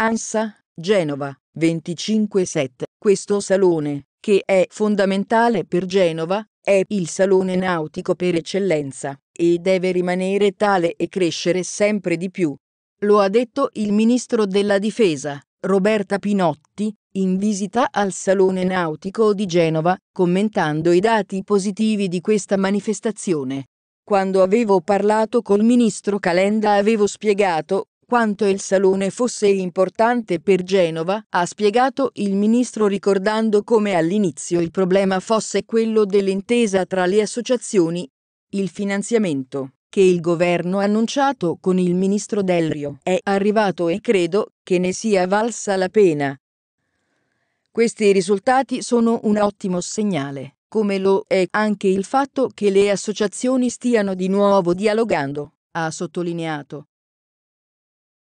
ANSA, Genova, 25-7. Questo salone, che è fondamentale per Genova, è il salone nautico per eccellenza e deve rimanere tale e crescere sempre di più. Lo ha detto il ministro della Difesa, Roberta Pinotti, in visita al Salone Nautico di Genova, commentando i dati positivi di questa manifestazione. Quando avevo parlato col ministro Calenda avevo spiegato quanto il salone fosse importante per Genova, ha spiegato il ministro ricordando come all'inizio il problema fosse quello dell'intesa tra le associazioni. Il finanziamento che il governo ha annunciato con il ministro Delrio è arrivato e credo che ne sia valsa la pena. Questi risultati sono un ottimo segnale, come lo è anche il fatto che le associazioni stiano di nuovo dialogando, ha sottolineato.